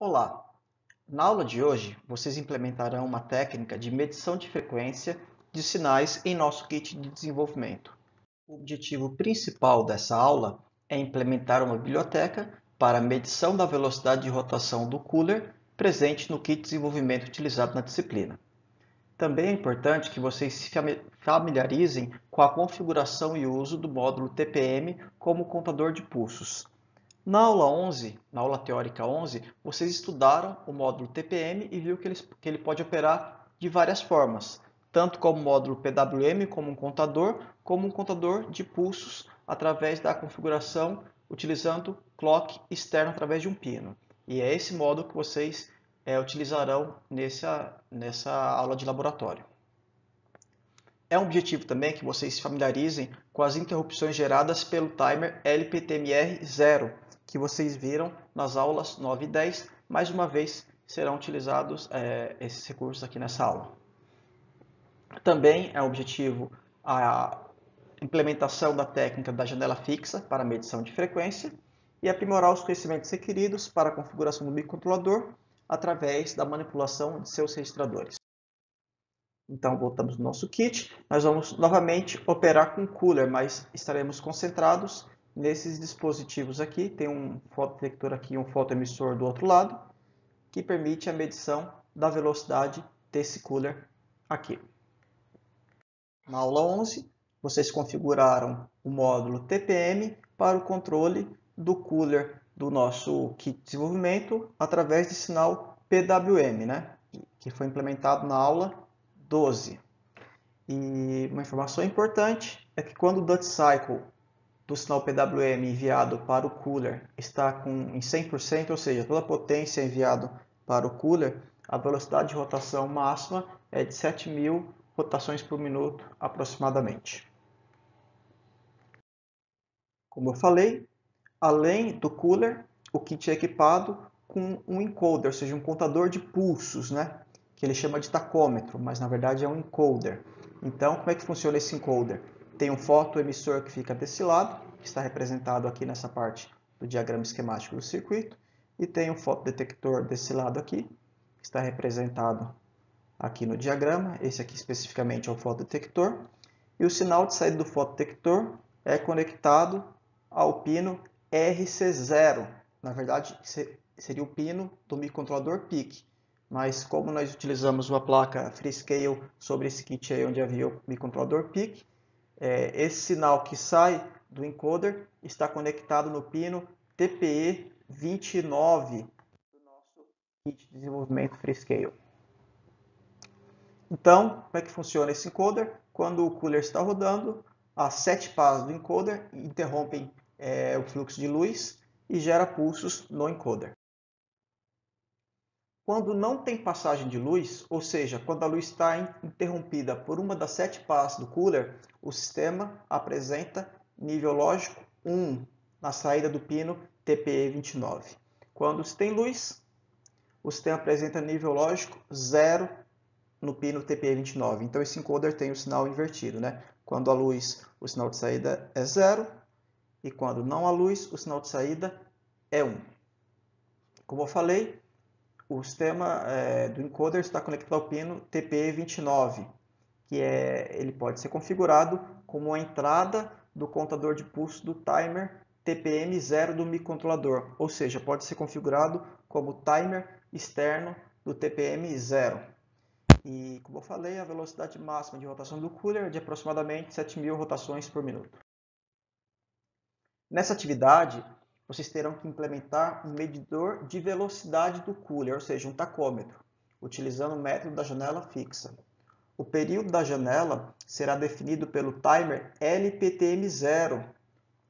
Olá! Na aula de hoje, vocês implementarão uma técnica de medição de frequência de sinais em nosso kit de desenvolvimento. O objetivo principal dessa aula é implementar uma biblioteca para medição da velocidade de rotação do cooler presente no kit de desenvolvimento utilizado na disciplina. Também é importante que vocês se familiarizem com a configuração e uso do módulo TPM como contador de pulsos na aula 11, na aula teórica 11, vocês estudaram o módulo TPM e viu que ele, que ele pode operar de várias formas, tanto como módulo PWM, como um contador, como um contador de pulsos através da configuração utilizando clock externo através de um pino. E é esse módulo que vocês é, utilizarão nessa, nessa aula de laboratório. É um objetivo também que vocês se familiarizem com as interrupções geradas pelo timer LPTMR 0, que vocês viram nas aulas 9 e 10. Mais uma vez, serão utilizados é, esses recursos aqui nessa aula. Também é objetivo a implementação da técnica da janela fixa para medição de frequência e aprimorar os conhecimentos requeridos para a configuração do microcontrolador através da manipulação de seus registradores. Então, voltamos no nosso kit. Nós vamos novamente operar com cooler, mas estaremos concentrados Nesses dispositivos aqui, tem um fotodetector aqui e um fotoemissor do outro lado, que permite a medição da velocidade desse cooler aqui. Na aula 11, vocês configuraram o módulo TPM para o controle do cooler do nosso kit de desenvolvimento através de sinal PWM, né? que foi implementado na aula 12. E uma informação importante é que quando o Dutch Cycle do sinal PWM enviado para o cooler está com, em 100%, ou seja, toda a potência enviada para o cooler, a velocidade de rotação máxima é de 7.000 rotações por minuto aproximadamente. Como eu falei, além do cooler, o kit é equipado com um encoder, ou seja, um contador de pulsos, né? que ele chama de tacômetro, mas na verdade é um encoder. Então, como é que funciona esse encoder? tem um fotoemissor que fica desse lado, que está representado aqui nessa parte do diagrama esquemático do circuito, e tem um fotodetector desse lado aqui, que está representado aqui no diagrama, esse aqui especificamente é o fotodetector, e o sinal de saída do fotodetector é conectado ao pino RC0, na verdade seria o pino do microcontrolador PIC, mas como nós utilizamos uma placa Freescale sobre esse kit aí onde havia o microcontrolador PIC, é, esse sinal que sai do encoder está conectado no pino TPE 29 do nosso kit de desenvolvimento Freescale. Então, como é que funciona esse encoder? Quando o cooler está rodando, as sete pás do encoder interrompem é, o fluxo de luz e gera pulsos no encoder. Quando não tem passagem de luz, ou seja, quando a luz está interrompida por uma das sete pás do cooler, o sistema apresenta nível lógico 1 na saída do pino TPE29. Quando se tem luz, o sistema apresenta nível lógico 0 no pino TPE29. Então esse encoder tem o sinal invertido, né? Quando há luz, o sinal de saída é 0 e quando não há luz, o sinal de saída é 1. Como eu falei, o sistema é, do encoder está conectado ao pino TP29, que é, ele pode ser configurado como a entrada do contador de pulso do timer TPM0 do microcontrolador, ou seja, pode ser configurado como timer externo do TPM0. E, como eu falei, a velocidade máxima de rotação do cooler é de aproximadamente 7.000 rotações por minuto. Nessa atividade, vocês terão que implementar um medidor de velocidade do cooler, ou seja, um tacômetro, utilizando o método da janela fixa. O período da janela será definido pelo timer LPTM0,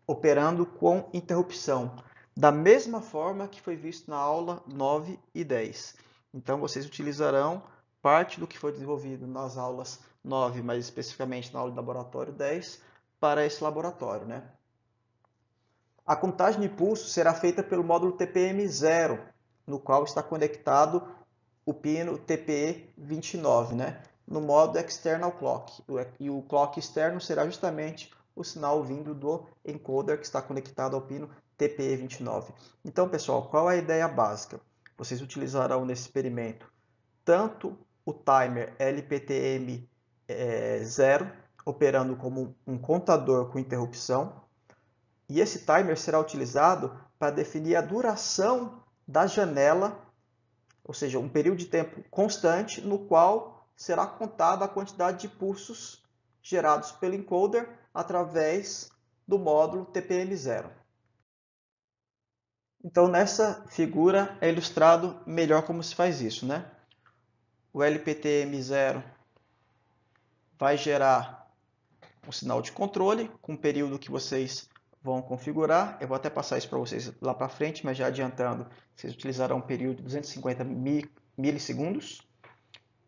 operando com interrupção, da mesma forma que foi visto na aula 9 e 10. Então, vocês utilizarão parte do que foi desenvolvido nas aulas 9, mas especificamente na aula de laboratório 10, para esse laboratório. Né? A contagem de pulso será feita pelo módulo TPM0, no qual está conectado o pino TPE29, né? no modo external clock. E o clock externo será justamente o sinal vindo do encoder que está conectado ao pino TPE29. Então, pessoal, qual é a ideia básica? Vocês utilizarão nesse experimento tanto o timer LPTM0, eh, operando como um contador com interrupção, e esse timer será utilizado para definir a duração da janela, ou seja, um período de tempo constante no qual será contada a quantidade de pulsos gerados pelo encoder através do módulo TPM0. Então, nessa figura é ilustrado melhor como se faz isso. Né? O LPTM0 vai gerar um sinal de controle com um período que vocês vão configurar. Eu vou até passar isso para vocês lá para frente, mas já adiantando, vocês utilizarão um período de 250 milissegundos.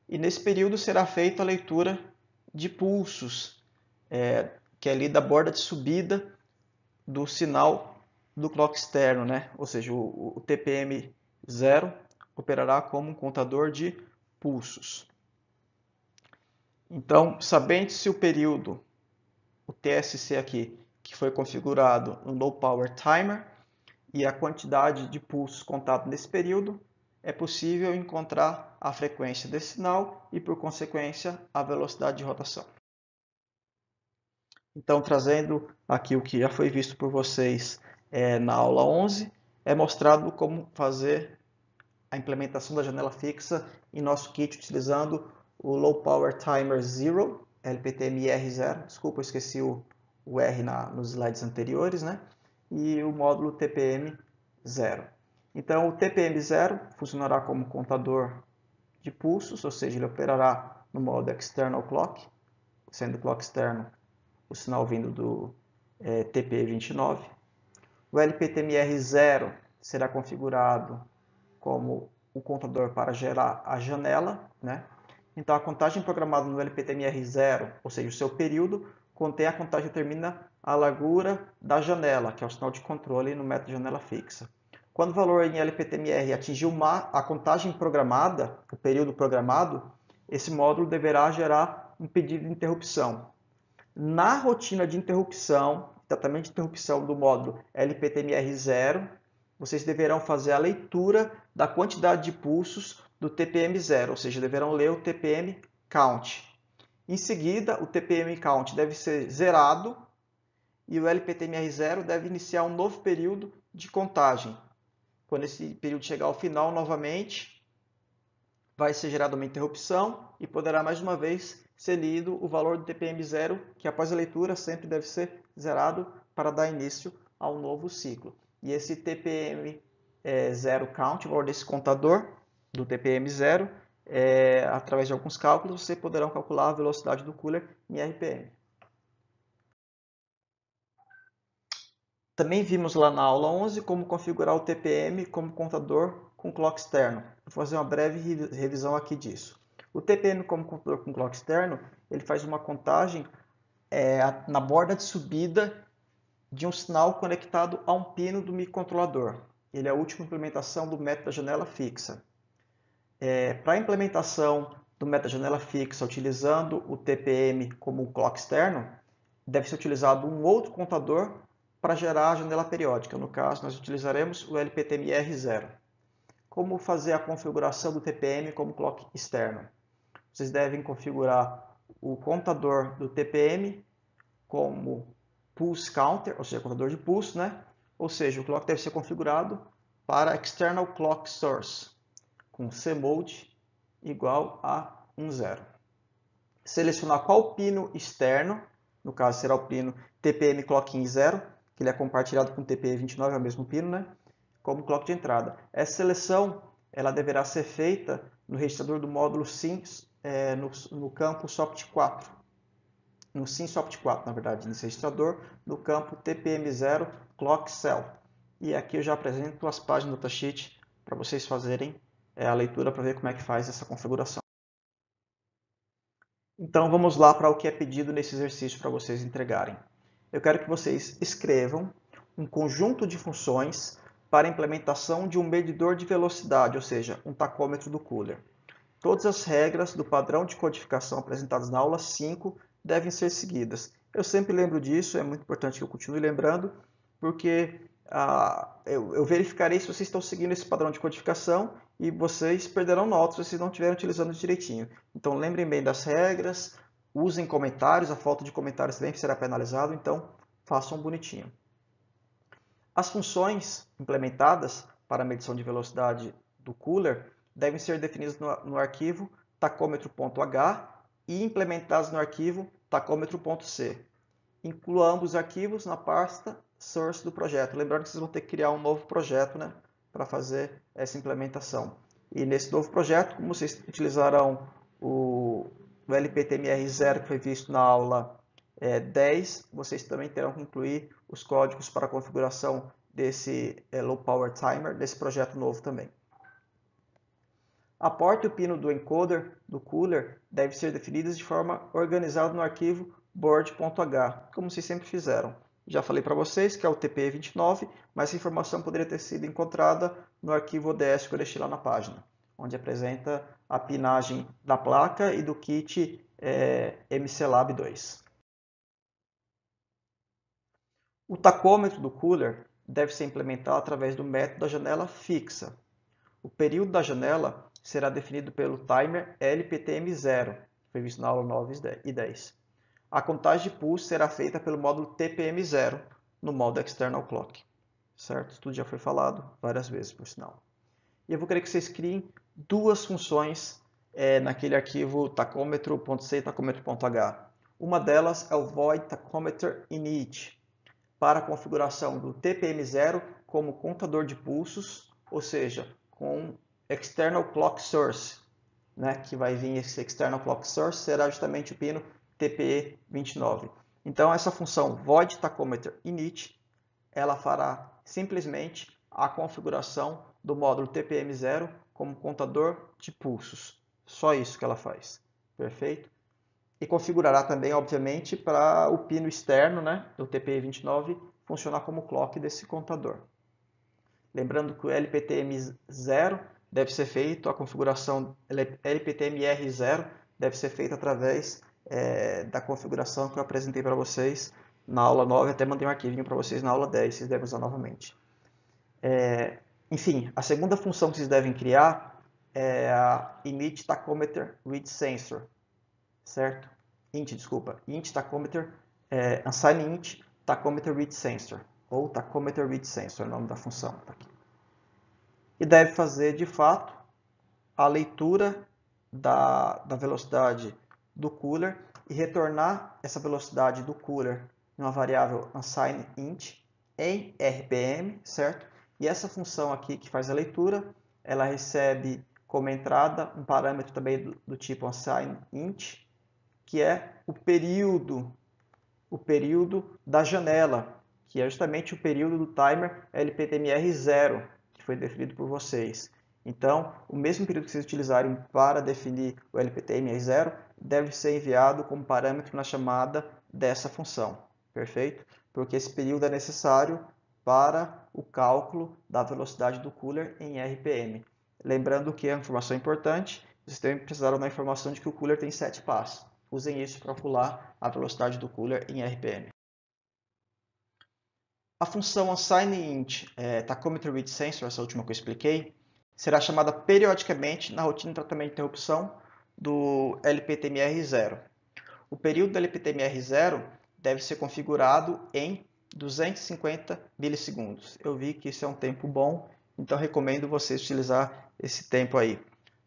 E nesse período será feita a leitura de pulsos, é, que é ali da borda de subida do sinal do clock externo, né? ou seja, o, o TPM 0 operará como um contador de pulsos. Então, sabendo se o período, o TSC aqui, que foi configurado um low power timer e a quantidade de pulsos contados nesse período, é possível encontrar a frequência desse sinal e, por consequência, a velocidade de rotação. Então, trazendo aqui o que já foi visto por vocês é, na aula 11, é mostrado como fazer a implementação da janela fixa em nosso kit utilizando o Low Power Timer Zero, LPTMR0. Desculpa, eu esqueci o, o R na, nos slides anteriores, né? e o módulo TPM 0. Então, o TPM 0 funcionará como contador de pulsos, ou seja, ele operará no modo external clock, sendo clock externo o sinal vindo do é, TP29. O LPTMR0 será configurado como o contador para gerar a janela. Né? Então, a contagem programada no LPTMR0, ou seja, o seu período, contém a contagem termina a largura da janela, que é o sinal de controle no método janela fixa. Quando o valor em LPTMR atingir uma, a contagem programada, o período programado, esse módulo deverá gerar um pedido de interrupção. Na rotina de interrupção, tratamento de interrupção do módulo LPTMR0, vocês deverão fazer a leitura da quantidade de pulsos do TPM0, ou seja, deverão ler o TPM count. Em seguida, o TPM count deve ser zerado e o LPTMR0 deve iniciar um novo período de contagem. Quando esse período chegar ao final, novamente, vai ser gerada uma interrupção e poderá mais uma vez ser lido o valor do TPM0, que após a leitura sempre deve ser zerado para dar início ao novo ciclo. E esse TPM0 eh, count, o valor desse contador do TPM0, é, através de alguns cálculos, você poderá calcular a velocidade do cooler em RPM. Também vimos lá na aula 11 como configurar o TPM como contador com clock externo. Vou fazer uma breve revisão aqui disso. O TPM como contador com clock externo, ele faz uma contagem é, na borda de subida de um sinal conectado a um pino do microcontrolador. Ele é a última implementação do método da janela fixa é, para a implementação do meta-janela fixa utilizando o TPM como clock externo, deve ser utilizado um outro contador para gerar a janela periódica. No caso, nós utilizaremos o LPTMR0. Como fazer a configuração do TPM como clock externo? Vocês devem configurar o contador do TPM como pulse counter, ou seja, contador de pulso, né? Ou seja, o clock deve ser configurado para external clock source com cmode igual a um zero. Selecionar qual pino externo, no caso será o pino TPM clock in 0, que ele é compartilhado com TP29, é o mesmo pino, né? como clock de entrada. Essa seleção ela deverá ser feita no registrador do módulo SIM é, no, no, campo SOCT 4 No SIM SOCT 4 na verdade, nesse registrador, no campo TPM0 Clock Cell. E aqui eu já apresento as páginas do datasheet para vocês fazerem é, a leitura para ver como é que faz essa configuração. Então vamos lá para o que é pedido nesse exercício para vocês entregarem. Eu quero que vocês escrevam um conjunto de funções para implementação de um medidor de velocidade, ou seja, um tacômetro do cooler. Todas as regras do padrão de codificação apresentadas na aula 5 devem ser seguidas. Eu sempre lembro disso, é muito importante que eu continue lembrando, porque ah, eu, eu verificarei se vocês estão seguindo esse padrão de codificação e vocês perderão notas se não estiverem utilizando direitinho. Então lembrem bem das regras, usem comentários, a falta de comentários também será penalizado, então façam bonitinho. As funções implementadas para a medição de velocidade do cooler devem ser definidas no, no arquivo tacômetro.h e implementadas no arquivo tacômetro.c. Inclua ambos os arquivos na pasta source do projeto. Lembrando que vocês vão ter que criar um novo projeto, né? para fazer essa implementação. E nesse novo projeto, como vocês utilizarão o, LPTMR0 que foi visto na aula é, 10, vocês também terão que incluir os códigos para a configuração desse é, Low Power Timer, desse projeto novo também. A porta e o pino do encoder, do cooler, devem ser definidos de forma organizada no arquivo board.h, como vocês sempre fizeram. Já falei para vocês que é o TP29, mas essa informação poderia ter sido encontrada no arquivo ODS que eu deixei lá na página, onde apresenta a pinagem da placa e do kit é, eh, MCLab 2. O tacômetro do cooler deve ser implementado através do método da janela fixa. O período da janela será definido pelo timer LPTM0, previsto na aula 9 e 10. A contagem de pulsos será feita pelo módulo TPM0 no modo External Clock. Certo? Tudo já foi falado várias vezes, por sinal. E eu vou querer que vocês criem duas funções é, naquele arquivo tacômetro.c tacômetro.h. Uma delas é o void tachometer init, para a configuração do TPM0 como contador de pulsos, ou seja, com external clock source, né, que vai vir esse external clock source, será justamente o pino TPE29. Então, essa função void tachometer init, ela fará simplesmente a configuração do módulo TPM0 como contador de pulsos. Só isso que ela faz, perfeito? E configurará também, obviamente, para o pino externo né, do TPE29 funcionar como clock desse contador. Lembrando que o LPTM0 deve ser feito, a configuração LPTMR0 deve ser feita através é, da configuração que eu apresentei para vocês na aula 9, até mandei um arquivinho para vocês na aula 10, vocês devem usar novamente. É, enfim, a segunda função que vocês devem criar é a init tachometer read sensor, certo? int, desculpa, int tachometer, é, eh, unsigned int tachometer read sensor, ou tachometer read sensor, é o nome da função. Tá aqui. E deve fazer, de fato, a leitura da, da velocidade do cooler e retornar essa velocidade do cooler em uma variável unsigned int em RPM, certo? E essa função aqui que faz a leitura, ela recebe como entrada um parâmetro também do, tipo unsigned int, que é o período, o período da janela, que é justamente o período do timer LPTMR0, que foi definido por vocês. Então, o mesmo período que vocês utilizarem para definir o LPTMR0 deve ser enviado como parâmetro na chamada dessa função, perfeito? Porque esse período é necessário para o cálculo da velocidade do cooler em RPM. Lembrando que é informação importante, vocês também precisaram da informação de que o cooler tem 7 passos. Usem isso para calcular a velocidade do cooler em RPM. A função assignInt é, tachometer read sensor, essa última que eu expliquei, será chamada periodicamente na rotina de tratamento de interrupção do LPTMR0. O período do LPTMR0 deve ser configurado em 250 milissegundos. Eu vi que isso é um tempo bom, então recomendo vocês utilizar esse tempo aí.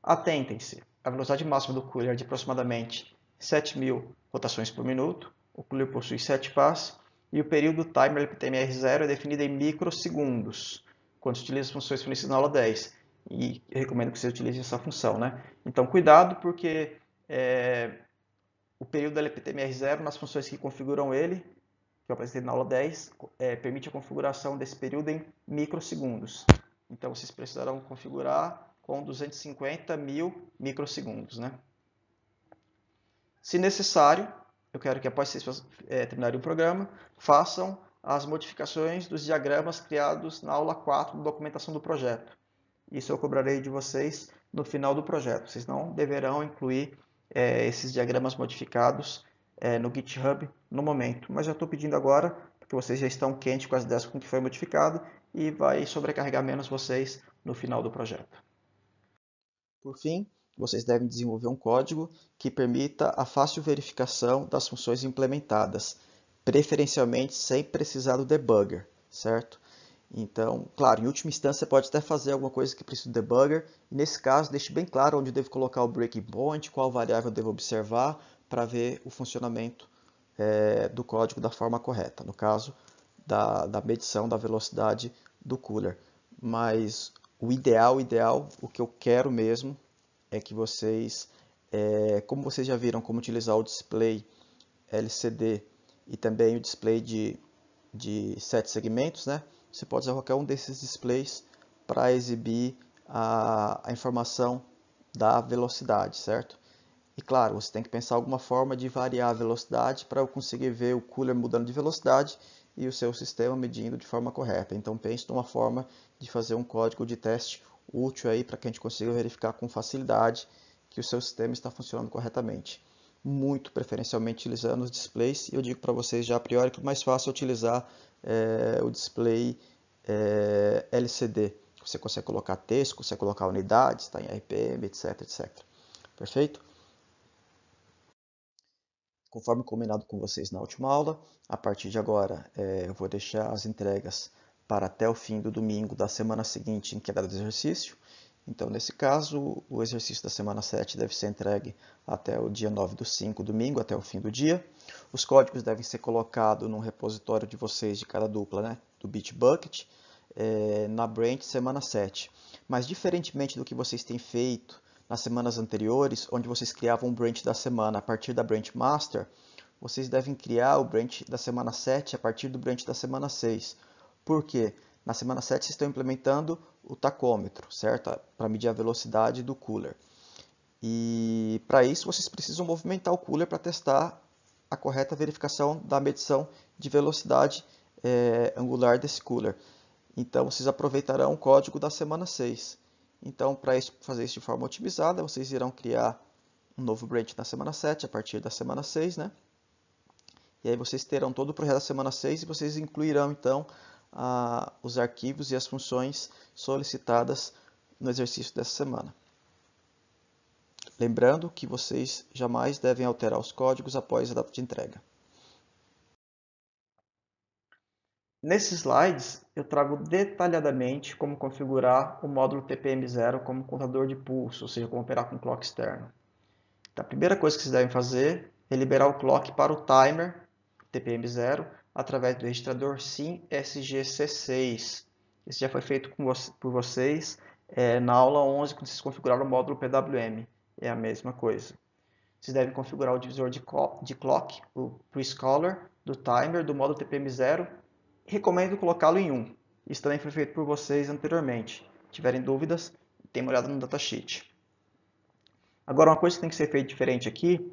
Atentem-se, a velocidade máxima do cooler é de aproximadamente 7.000 rotações por minuto, o cooler possui 7 passos e o período timer LPTMR0 é definido em microsegundos, quando se utiliza as funções fornecidas na aula 10 e recomendo que você utilize essa função. Né? Então, cuidado, porque é, o período LPTMR0, nas funções que configuram ele, que eu apresentei na aula 10, é, permite a configuração desse período em microsegundos. Então, vocês precisarão configurar com 250 mil microsegundos. Né? Se necessário, eu quero que após vocês é, terminarem o programa, façam as modificações dos diagramas criados na aula 4 da documentação do projeto. Isso eu cobrarei de vocês no final do projeto. Vocês não deverão incluir é, esses diagramas modificados é, no GitHub no momento. Mas eu estou pedindo agora, porque vocês já estão quentes com as ideias com que foi modificado e vai sobrecarregar menos vocês no final do projeto. Por fim, vocês devem desenvolver um código que permita a fácil verificação das funções implementadas, preferencialmente sem precisar do debugger, certo? Então, claro, em última instância você pode até fazer alguma coisa que precisa do debugger. E nesse caso, deixe bem claro onde eu devo colocar o breakpoint, qual variável eu devo observar para ver o funcionamento é, do código da forma correta. No caso da, da medição da velocidade do cooler. Mas o ideal, ideal, o que eu quero mesmo é que vocês, é, como vocês já viram como utilizar o display LCD e também o display de, de sete segmentos, né? Você pode usar qualquer um desses displays para exibir a, a informação da velocidade, certo? E claro, você tem que pensar alguma forma de variar a velocidade para eu conseguir ver o cooler mudando de velocidade e o seu sistema medindo de forma correta. Então pense numa forma de fazer um código de teste útil aí para que a gente consiga verificar com facilidade que o seu sistema está funcionando corretamente muito preferencialmente utilizando os displays. Eu digo para vocês já a priori que o é mais fácil é utilizar é, o display é, eh, LCD. Você consegue colocar texto, consegue colocar unidades, está em RPM, etc, etc. Perfeito? Conforme combinado com vocês na última aula, a partir de agora é, eu vou deixar as entregas para até o fim do domingo da semana seguinte em que do exercício. Então, nesse caso, o exercício da semana 7 deve ser entregue até o dia 9 do 5, domingo, até o fim do dia. Os códigos devem ser colocados num repositório de vocês, de cada dupla, né? do Bitbucket, é, na branch semana 7. Mas, diferentemente do que vocês têm feito nas semanas anteriores, onde vocês criavam um branch da semana a partir da branch master, vocês devem criar o branch da semana 7 a partir do branch da semana 6. Por quê? Na semana 7, estão implementando o tacômetro, certo? Para medir a velocidade do cooler. E para isso, vocês precisam movimentar o cooler para testar a correta verificação da medição de velocidade é, angular desse cooler. Então, vocês aproveitarão o código da semana 6. Então, para fazer isso de forma otimizada, vocês irão criar um novo branch na semana 7, a partir da semana 6, né? E aí vocês terão todo o projeto da semana 6 e vocês incluirão, então, a, os arquivos e as funções solicitadas no exercício dessa semana. Lembrando que vocês jamais devem alterar os códigos após a data de entrega. Nesses slides, eu trago detalhadamente como configurar o módulo TPM0 como contador de pulso, ou seja, como operar com clock externo. Então, a primeira coisa que vocês devem fazer é liberar o clock para o timer TPM0 através do registrador SIM-SGC6. Isso já foi feito por vocês é, na aula 11, quando vocês configuraram o módulo PWM. É a mesma coisa. Vocês devem configurar o divisor de, de clock, o pre do timer, do módulo TPM0. Recomendo colocá-lo em 1. Isso também foi feito por vocês anteriormente. Se tiverem dúvidas, tem uma olhada no datasheet. Agora, uma coisa que tem que ser feita diferente aqui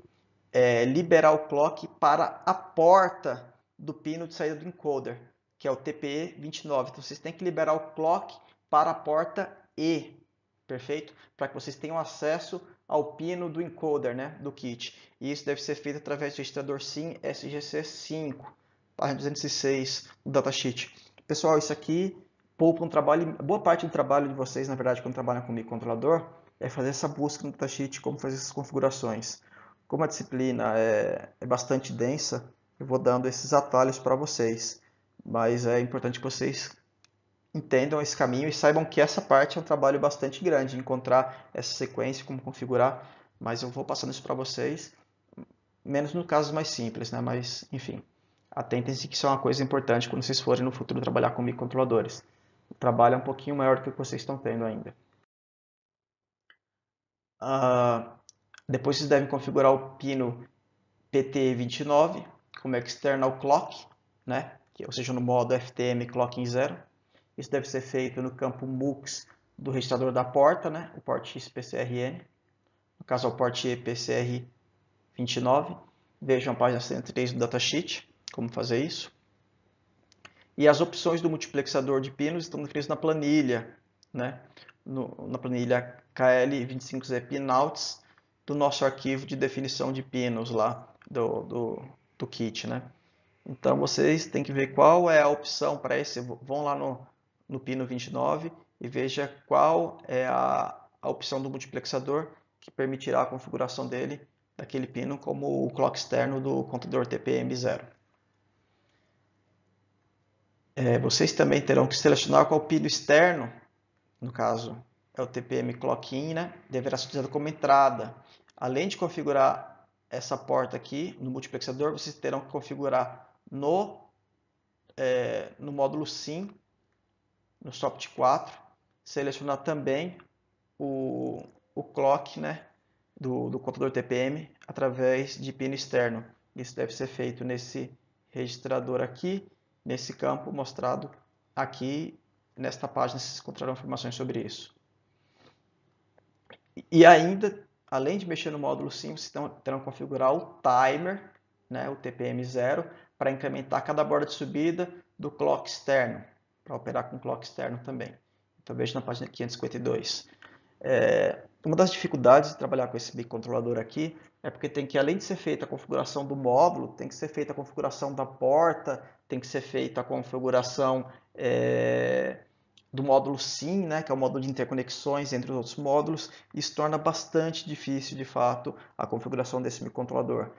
é liberar o clock para a porta do pino de saída do encoder, que é o TPE29. Então vocês têm que liberar o clock para a porta E, perfeito? Para que vocês tenham acesso ao pino do encoder, né, do kit. E isso deve ser feito através do registrador SIM SGC5, página 206 do datasheet. Pessoal, isso aqui poupa um trabalho, boa parte do trabalho de vocês, na verdade, quando trabalham com microcontrolador, é fazer essa busca no datasheet, como fazer essas configurações. Como a disciplina é, é bastante densa, eu vou dando esses atalhos para vocês. Mas é importante que vocês entendam esse caminho e saibam que essa parte é um trabalho bastante grande, encontrar essa sequência, como configurar, mas eu vou passando isso para vocês, menos no caso mais simples, né? Mas, enfim, atentem-se que isso é uma coisa importante quando vocês forem no futuro trabalhar com microcontroladores. O trabalho é um pouquinho maior do que vocês estão tendo ainda. Uh, depois vocês devem configurar o pino PT29, como external clock, né? ou seja, no modo FTM clock em zero. Isso deve ser feito no campo MUX do registrador da porta, né? o port XPCRN, no caso é o port EPCR29. Vejam a página 103 do datasheet, como fazer isso. E as opções do multiplexador de pinos estão definidas na planilha, né? No, na planilha KL25Z Pinouts do nosso arquivo de definição de pinos lá do, do do kit, né? Então vocês têm que ver qual é a opção para esse. Vão lá no, no pino 29 e veja qual é a, a opção do multiplexador que permitirá a configuração dele, daquele pino, como o clock externo do contador TPM0. É, vocês também terão que selecionar qual pino externo, no caso é o TPM Clock In, né? deverá ser utilizado como entrada. Além de configurar essa porta aqui no multiplexador, vocês terão que configurar no, é, no módulo SIM, no SOPT 4, selecionar também o, o clock né, do, do computador TPM através de pino externo. Isso deve ser feito nesse registrador aqui, nesse campo mostrado aqui nesta página, vocês encontrarão informações sobre isso. E ainda Além de mexer no módulo 5, vocês terão que configurar o timer, né, o TPM0, para incrementar cada borda de subida do clock externo, para operar com clock externo também. Então veja na página 552. É, uma das dificuldades de trabalhar com esse microcontrolador aqui é porque tem que, além de ser feita a configuração do módulo, tem que ser feita a configuração da porta, tem que ser feita a configuração é, do módulo SIM, né, que é o módulo de interconexões entre os outros módulos, isso torna bastante difícil, de fato, a configuração desse microcontrolador.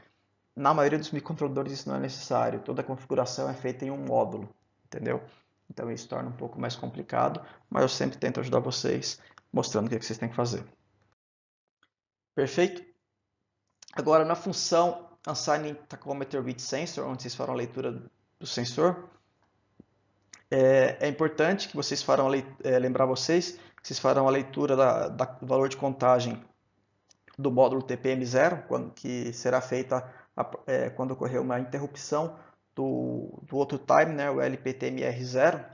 Na maioria dos microcontroladores isso não é necessário, toda a configuração é feita em um módulo, entendeu? Então isso torna um pouco mais complicado, mas eu sempre tento ajudar vocês, mostrando o que, é que vocês têm que fazer. Perfeito? Agora, na função Unsigned Tachometer Read Sensor, onde vocês farão a leitura do sensor, é, é importante que vocês farão é, lembrar vocês que vocês farão a leitura da, da, do valor de contagem do módulo TPM0, quando, que será feita a, é, quando ocorrer uma interrupção do, do outro time, né, o LPTMR0.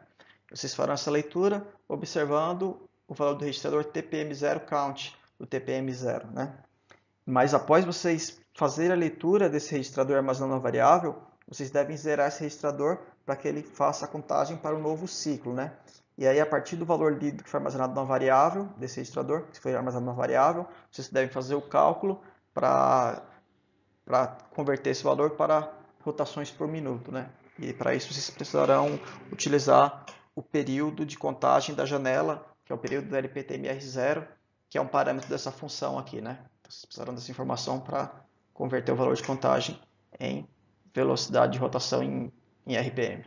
Vocês farão essa leitura observando o valor do registrador TPM0 count do TPM0. Né? Mas após vocês fazerem a leitura desse registrador armazenando a variável, vocês devem zerar esse registrador para que ele faça a contagem para o um novo ciclo, né? E aí, a partir do valor líquido que foi armazenado na variável, desse registrador, que foi armazenado na variável, vocês devem fazer o cálculo para converter esse valor para rotações por minuto, né? E para isso, vocês precisarão utilizar o período de contagem da janela, que é o período do LPTMR0, que é um parâmetro dessa função aqui, né? Então, vocês precisarão dessa informação para converter o valor de contagem em velocidade de rotação em, em RPM.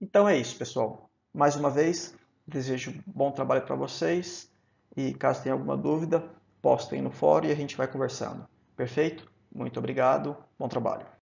Então é isso, pessoal. Mais uma vez, desejo bom trabalho para vocês e caso tenha alguma dúvida, postem no fórum e a gente vai conversando. Perfeito? Muito obrigado, bom trabalho.